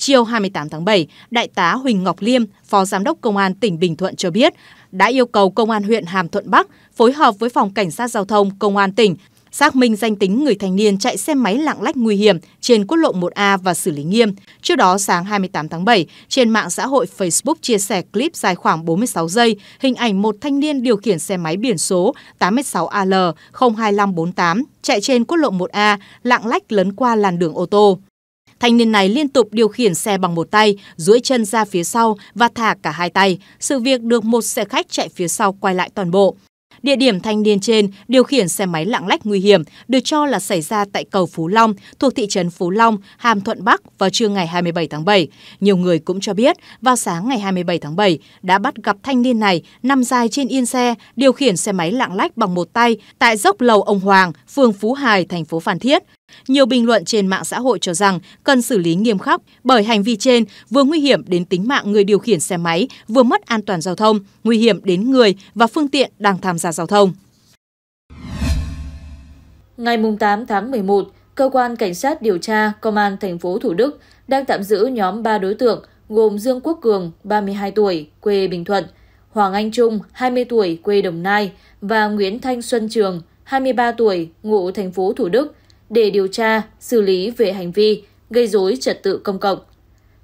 Chiều 28 tháng 7, Đại tá Huỳnh Ngọc Liêm, Phó Giám đốc Công an tỉnh Bình Thuận cho biết, đã yêu cầu Công an huyện Hàm Thuận Bắc phối hợp với Phòng Cảnh sát Giao thông Công an tỉnh xác minh danh tính người thanh niên chạy xe máy lạng lách nguy hiểm trên quốc lộ 1A và xử lý nghiêm. Trước đó, sáng 28 tháng 7, trên mạng xã hội Facebook chia sẻ clip dài khoảng 46 giây, hình ảnh một thanh niên điều khiển xe máy biển số 86AL 02548 chạy trên quốc lộ 1A lạng lách lấn qua làn đường ô tô. Thanh niên này liên tục điều khiển xe bằng một tay, duỗi chân ra phía sau và thả cả hai tay. Sự việc được một xe khách chạy phía sau quay lại toàn bộ. Địa điểm thanh niên trên điều khiển xe máy lạng lách nguy hiểm được cho là xảy ra tại cầu Phú Long thuộc thị trấn Phú Long, Hàm Thuận Bắc vào trưa ngày 27 tháng 7. Nhiều người cũng cho biết vào sáng ngày 27 tháng 7 đã bắt gặp thanh niên này nằm dài trên yên xe, điều khiển xe máy lạng lách bằng một tay tại dốc lầu ông Hoàng, phường Phú Hải, thành phố Phan Thiết. Nhiều bình luận trên mạng xã hội cho rằng cần xử lý nghiêm khắc bởi hành vi trên vừa nguy hiểm đến tính mạng người điều khiển xe máy, vừa mất an toàn giao thông, nguy hiểm đến người và phương tiện đang tham gia giao thông. Ngày 8 tháng 11, cơ quan cảnh sát điều tra công an thành phố Thủ Đức đang tạm giữ nhóm 3 đối tượng gồm Dương Quốc Cường, 32 tuổi, quê Bình Thuận, Hoàng Anh Trung, 20 tuổi, quê Đồng Nai và Nguyễn Thanh Xuân Trường, 23 tuổi, ngụ thành phố Thủ Đức để điều tra xử lý về hành vi gây dối trật tự công cộng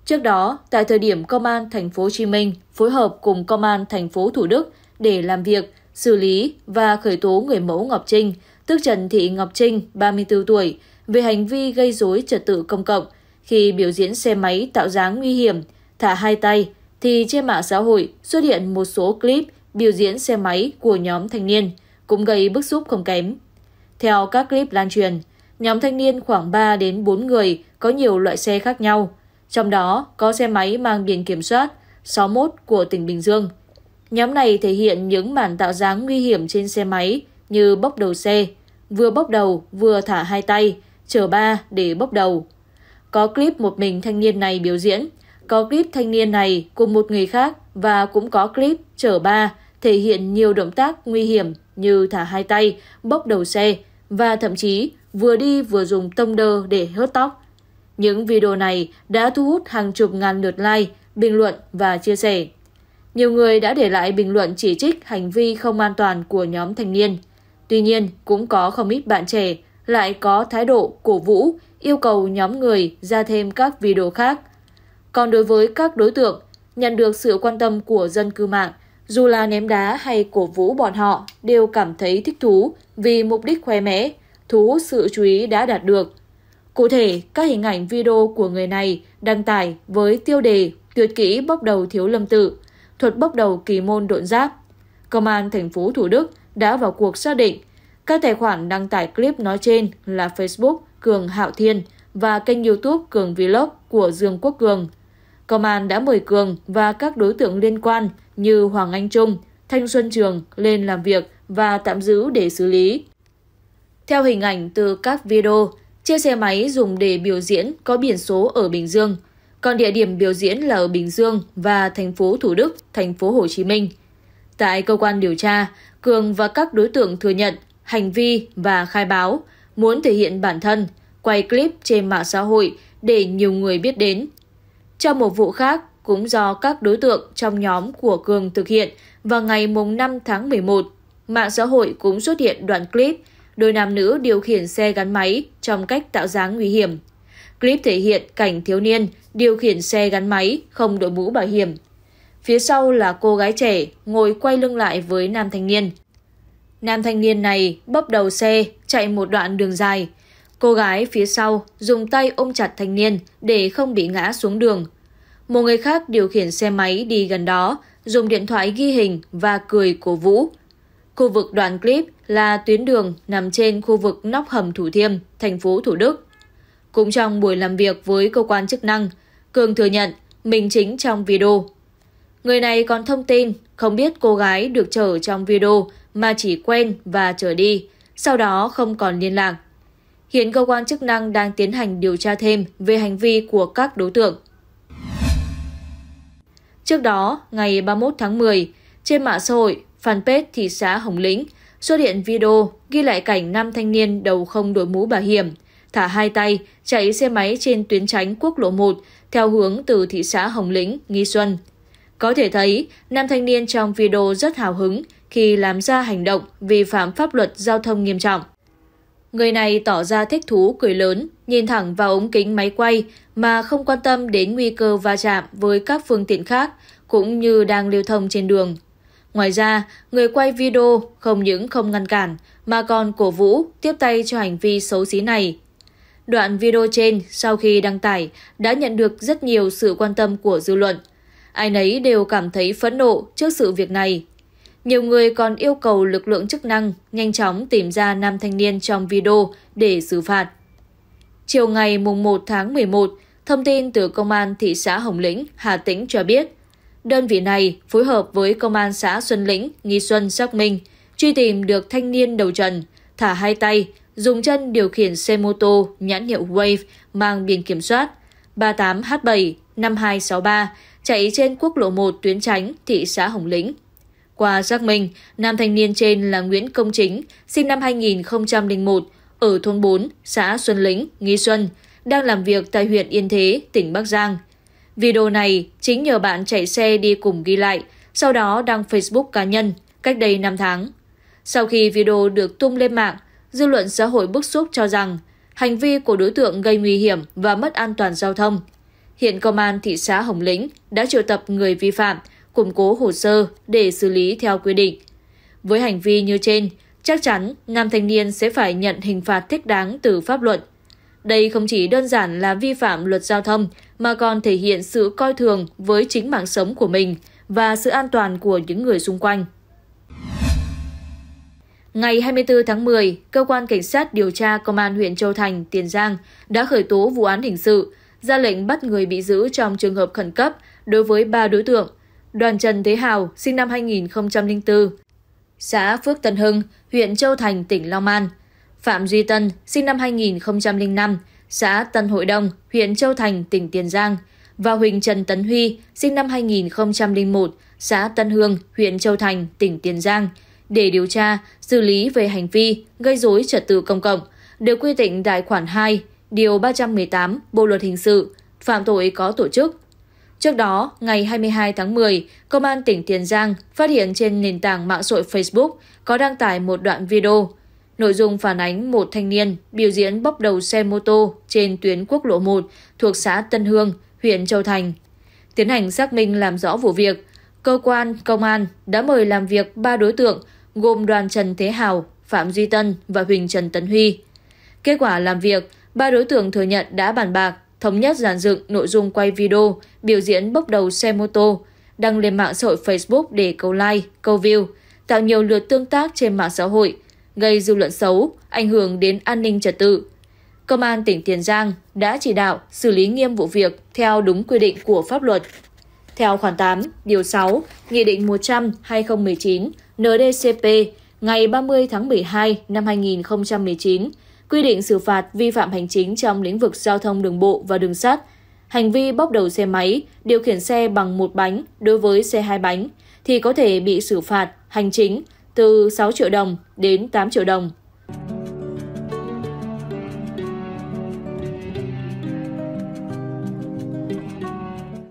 trước đó tại thời điểm công an thành phố Hồ Chí Minh phối hợp cùng công an thành phố thủ đức để làm việc xử lý và khởi tố người mẫu ngọc trinh tức trần thị ngọc trinh 34 tuổi về hành vi gây dối trật tự công cộng khi biểu diễn xe máy tạo dáng nguy hiểm thả hai tay thì trên mạng xã hội xuất hiện một số clip biểu diễn xe máy của nhóm thanh niên cũng gây bức xúc không kém. Theo các clip lan truyền, nhóm thanh niên khoảng 3 đến 4 người có nhiều loại xe khác nhau, trong đó có xe máy mang biển kiểm soát 61 của tỉnh Bình Dương. Nhóm này thể hiện những màn tạo dáng nguy hiểm trên xe máy như bốc đầu xe, vừa bốc đầu vừa thả hai tay, chở ba để bốc đầu. Có clip một mình thanh niên này biểu diễn, có clip thanh niên này cùng một người khác và cũng có clip chở ba thể hiện nhiều động tác nguy hiểm như thả hai tay, bốc đầu xe, và thậm chí vừa đi vừa dùng tông đơ để hớt tóc. Những video này đã thu hút hàng chục ngàn lượt like, bình luận và chia sẻ. Nhiều người đã để lại bình luận chỉ trích hành vi không an toàn của nhóm thanh niên. Tuy nhiên, cũng có không ít bạn trẻ lại có thái độ cổ vũ, yêu cầu nhóm người ra thêm các video khác. Còn đối với các đối tượng, nhận được sự quan tâm của dân cư mạng dù là ném đá hay cổ vũ bọn họ đều cảm thấy thích thú vì mục đích khoe mẽ, thu hút sự chú ý đã đạt được. Cụ thể, các hình ảnh video của người này đăng tải với tiêu đề tuyệt kỹ bốc đầu thiếu lâm tự, thuật bốc đầu kỳ môn độn giáp. Công an thành phố Thủ Đức đã vào cuộc xác định các tài khoản đăng tải clip nói trên là Facebook Cường Hạo Thiên và kênh YouTube Cường Vlog của Dương Quốc Cường công an đã mời cường và các đối tượng liên quan như hoàng anh trung thanh xuân trường lên làm việc và tạm giữ để xử lý theo hình ảnh từ các video chiếc xe máy dùng để biểu diễn có biển số ở bình dương còn địa điểm biểu diễn là ở Bình Dương và thành phố Thủ Đức, thành phố Hồ Chí Minh. Tại cơ quan điều tra, Cường và các đối tượng thừa nhận hành vi và khai báo, muốn thể hiện bản thân, quay clip trên mạng xã hội để nhiều người biết đến trong một vụ khác cũng do các đối tượng trong nhóm của cường thực hiện vào ngày năm tháng một một mạng xã hội cũng xuất hiện đoạn clip đôi nam nữ điều khiển xe gắn máy trong cách tạo dáng nguy hiểm. Clip thể hiện cảnh thiếu niên điều khiển xe gắn máy không đội mũ bảo hiểm. Phía sau là cô gái trẻ ngồi quay lưng lại với nam thanh niên. Nam thanh niên này bốc đầu xe chạy một đoạn đường dài, Cô gái phía sau dùng tay ôm chặt thanh niên để không bị ngã xuống đường. Một người khác điều khiển xe máy đi gần đó, dùng điện thoại ghi hình và cười cổ vũ. Khu vực đoạn clip là tuyến đường nằm trên khu vực nóc hầm Thủ Thiêm, thành phố Thủ Đức. Cũng trong buổi làm việc với cơ quan chức năng, Cường thừa nhận mình chính trong video. Người này còn thông tin không biết cô gái được chở trong video mà chỉ quen và chở đi, sau đó không còn liên lạc hiện cơ quan chức năng đang tiến hành điều tra thêm về hành vi của các đối tượng. Trước đó, ngày 31 tháng 10, trên mạng xã hội, fanpage thị xã Hồng Lĩnh xuất hiện video ghi lại cảnh nam thanh niên đầu không đội mũ bảo hiểm, thả hai tay chạy xe máy trên tuyến tránh quốc lộ 1 theo hướng từ thị xã Hồng Lĩnh, Nghi Xuân. Có thể thấy, nam thanh niên trong video rất hào hứng khi làm ra hành động vi phạm pháp luật giao thông nghiêm trọng. Người này tỏ ra thích thú cười lớn, nhìn thẳng vào ống kính máy quay mà không quan tâm đến nguy cơ va chạm với các phương tiện khác cũng như đang lưu thông trên đường. Ngoài ra, người quay video không những không ngăn cản mà còn cổ vũ tiếp tay cho hành vi xấu xí này. Đoạn video trên sau khi đăng tải đã nhận được rất nhiều sự quan tâm của dư luận. Ai nấy đều cảm thấy phẫn nộ trước sự việc này. Nhiều người còn yêu cầu lực lượng chức năng nhanh chóng tìm ra nam thanh niên trong video để xử phạt. Chiều ngày 1 tháng 11, thông tin từ Công an thị xã Hồng Lĩnh, Hà Tĩnh cho biết, đơn vị này phối hợp với Công an xã Xuân Lĩnh, Nghi Xuân xác minh, truy tìm được thanh niên đầu trần, thả hai tay, dùng chân điều khiển xe mô tô nhãn hiệu Wave mang biển kiểm soát 38H7 5263 chạy trên quốc lộ 1 tuyến tránh thị xã Hồng Lĩnh. Qua xác minh, nam thanh niên trên là Nguyễn Công Chính, sinh năm 2001, ở thôn 4, xã Xuân Lĩnh, Nghi Xuân, đang làm việc tại huyện Yên Thế, tỉnh Bắc Giang. Video này chính nhờ bạn chạy xe đi cùng ghi lại, sau đó đăng Facebook cá nhân cách đây 5 tháng. Sau khi video được tung lên mạng, dư luận xã hội bức xúc cho rằng hành vi của đối tượng gây nguy hiểm và mất an toàn giao thông. Hiện công an thị xã Hồng Lĩnh đã triệu tập người vi phạm củng cố hồ sơ để xử lý theo quy định. Với hành vi như trên, chắc chắn nam thanh niên sẽ phải nhận hình phạt thích đáng từ pháp luật. Đây không chỉ đơn giản là vi phạm luật giao thông mà còn thể hiện sự coi thường với chính mạng sống của mình và sự an toàn của những người xung quanh. Ngày 24 tháng 10, Cơ quan Cảnh sát điều tra Công an huyện Châu Thành, Tiền Giang đã khởi tố vụ án hình sự, ra lệnh bắt người bị giữ trong trường hợp khẩn cấp đối với 3 đối tượng Đoàn Trần Thế Hào, sinh năm 2004, xã Phước Tân Hưng, huyện Châu Thành, tỉnh Long An. Phạm Duy Tân, sinh năm 2005, xã Tân Hội Đông, huyện Châu Thành, tỉnh Tiền Giang và Huỳnh Trần Tấn Huy, sinh năm 2001, xã Tân Hương, huyện Châu Thành, tỉnh Tiền Giang, để điều tra, xử lý về hành vi gây dối trật tự công cộng, được quy định tại khoản 2, điều 318 Bộ luật hình sự, phạm tội có tổ chức, Trước đó, ngày 22 tháng 10, Công an tỉnh Tiền Giang phát hiện trên nền tảng mạng xã hội Facebook có đăng tải một đoạn video. Nội dung phản ánh một thanh niên biểu diễn bốc đầu xe mô tô trên tuyến quốc lộ 1 thuộc xã Tân Hương, huyện Châu Thành. Tiến hành xác minh làm rõ vụ việc, cơ quan công an đã mời làm việc ba đối tượng gồm đoàn Trần Thế Hào, Phạm Duy Tân và Huỳnh Trần Tấn Huy. Kết quả làm việc, ba đối tượng thừa nhận đã bàn bạc thống nhất giàn dựng nội dung quay video biểu diễn bốc đầu xe mô tô, đăng lên mạng xã hội Facebook để câu like, câu view, tạo nhiều lượt tương tác trên mạng xã hội, gây dư luận xấu, ảnh hưởng đến an ninh trật tự. Công an tỉnh Tiền Giang đã chỉ đạo xử lý nghiêm vụ việc theo đúng quy định của pháp luật. Theo khoản 8, điều 6, Nghị định 100-2019 NDCP ngày 30 tháng 12 năm 2019 quy định xử phạt vi phạm hành chính trong lĩnh vực giao thông đường bộ và đường sắt, hành vi bóc đầu xe máy, điều khiển xe bằng một bánh đối với xe hai bánh thì có thể bị xử phạt hành chính từ 6 triệu đồng đến 8 triệu đồng.